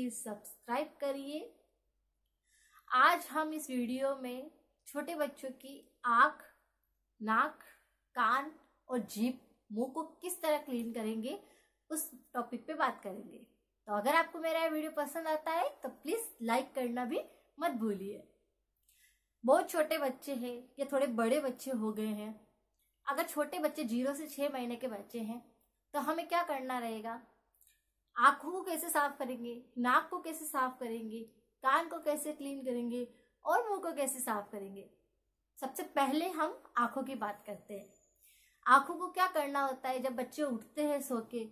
please subscribe करिए आज हम इस वीडियो में छोटे बच्चों की आँख नाक कान और जीप मुंह को किस तरह क्लीन करेंगे उस टॉपिक पे बात करेंगे तो अगर आपको मेरा वीडियो पसंद आता है तो प्लीज लाइक करना भी मत भूलिए बहुत छोटे बच्चे हैं या थोड़े बड़े बच्चे हो गए हैं अगर छोटे बच्चे जीरो से छः महीने के बच्चे हैं तो हमें क्या करना रहेगा आंखों को कैसे साफ करेंगे नाक को कैसे साफ करेंगे कान को कैसे क्लीन करेंगे और मुंह को कैसे साफ करेंगे सबसे पहले हम आंखों की बात करते हैं आंखों को क्या करना होता है जब बच्चे उठते हैं सो के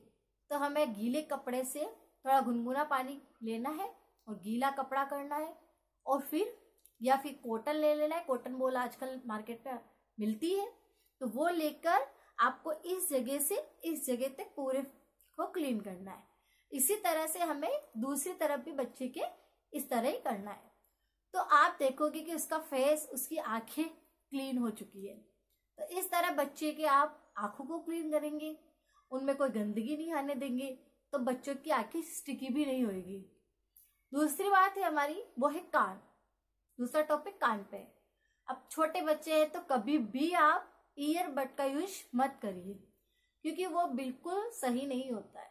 तो हमें गीले कपड़े से थोड़ा गुनगुना पानी लेना है और गीला कपड़ा करना है और फिर या फिर कॉटन ले लेना है कॉटन बोल आजकल मार्केट में मिलती है तो वो लेकर आपको इस जगह से इस जगह तक पूरे को क्लीन करना है इसी तरह से हमें दूसरी तरफ भी बच्चे के इस तरह ही करना है तो आप देखोगे कि उसका फेस उसकी आंखें क्लीन हो चुकी है तो इस तरह बच्चे के आप आंखों को क्लीन करेंगे उनमें कोई गंदगी नहीं आने देंगे तो बच्चों की आंखें स्टिकी भी नहीं होगी दूसरी बात है हमारी वो है कान दूसरा टॉपिक कान पे अब छोटे बच्चे हैं तो कभी भी आप ईयरबड का यूज मत करिए क्योंकि वो बिल्कुल सही नहीं होता है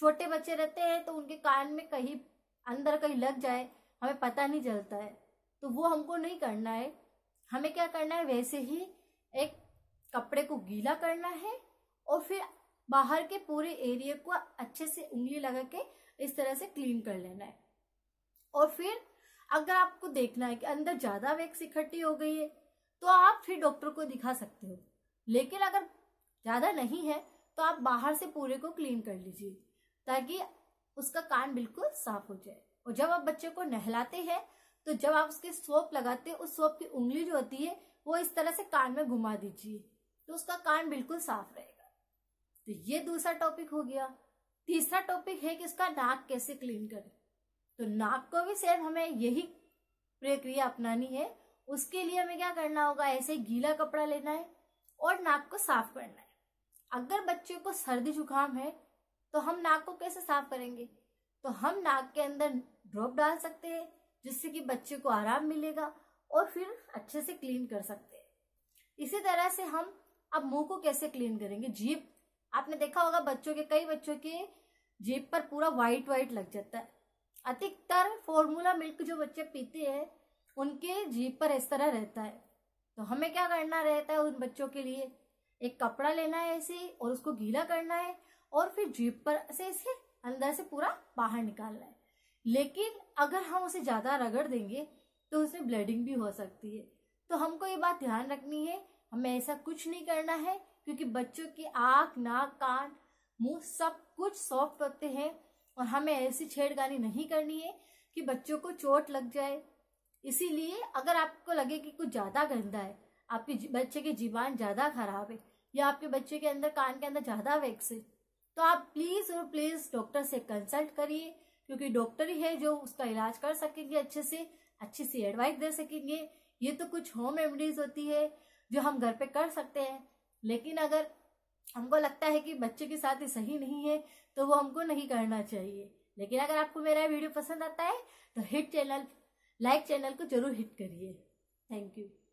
छोटे बच्चे रहते हैं तो उनके कान में कहीं अंदर कहीं लग जाए हमें पता नहीं चलता है तो वो हमको नहीं करना है हमें क्या करना है वैसे ही एक कपड़े को गीला करना है और फिर बाहर के पूरे एरिया को अच्छे से उंगली लगा के इस तरह से क्लीन कर लेना है और फिर अगर आपको देखना है कि अंदर ज़्यादा वैक्स इकट्ठी हो गई है तो आप फिर डॉक्टर को दिखा सकते हो लेकिन अगर ज़्यादा नहीं है तो आप बाहर से पूरे को क्लीन कर लीजिए ताकि उसका कान बिल्कुल साफ हो जाए और जब आप बच्चे को नहलाते हैं तो जब आप उसके सोप लगाते हैं उस सोप की उंगली जो होती है वो इस तरह से कान में घुमा दीजिए तो उसका कान बिल्कुल साफ रहेगा तो ये दूसरा टॉपिक हो गया तीसरा टॉपिक है कि उसका नाक कैसे क्लीन करें तो नाक को भी सेम हमें यही प्रक्रिया अपनानी है उसके लिए हमें क्या करना होगा ऐसे गीला कपड़ा लेना है और नाक को साफ करना है अगर बच्चे को सर्दी जुकाम है तो हम नाक को कैसे साफ करेंगे तो हम नाक के अंदर ड्रॉप डाल सकते हैं जिससे कि बच्चे को आराम मिलेगा और फिर अच्छे से क्लीन कर सकते हैं इसी तरह से हम अब मुंह को कैसे क्लीन करेंगे जीप आपने देखा होगा बच्चों के कई बच्चों के जीप पर पूरा वाइट वाइट लग जाता है अधिकतर फॉर्मूला मिल्क जो बच्चे पीते हैं उनके जीप पर इस तरह रहता है तो हमें क्या करना रहता है उन बच्चों के लिए एक कपड़ा लेना है ऐसे और उसको गीला करना है और फिर जीप पर से इसे अंदर से पूरा बाहर निकालना है लेकिन अगर हम उसे ज्यादा रगड़ देंगे तो उसमें ब्लीडिंग भी हो सकती है तो हमको ये बात ध्यान रखनी है हमें ऐसा कुछ नहीं करना है क्योंकि बच्चों की आंख नाक कान मुंह सब कुछ सॉफ्ट होते हैं और हमें ऐसी छेड़खानी नहीं करनी है कि बच्चों को चोट लग जाए इसीलिए अगर आपको लगे कि कुछ ज्यादा गंदा है आपके बच्चे की जीवान ज्यादा खराब है या आपके बच्चे के अंदर कान के अंदर ज्यादा वैक्स है तो आप प्लीज और प्लीज डॉक्टर से कंसल्ट करिए क्योंकि डॉक्टर ही है जो उसका इलाज कर सकेंगे अच्छे से अच्छी सी एडवाइस दे सकेंगे ये तो कुछ होम रेमिडीज होती है जो हम घर पे कर सकते हैं लेकिन अगर हमको लगता है कि बच्चे के साथ ही सही नहीं है तो वो हमको नहीं करना चाहिए लेकिन अगर आपको मेरा वीडियो पसंद आता है तो हिट चैनल लाइक चैनल को जरूर हिट करिए थैंक यू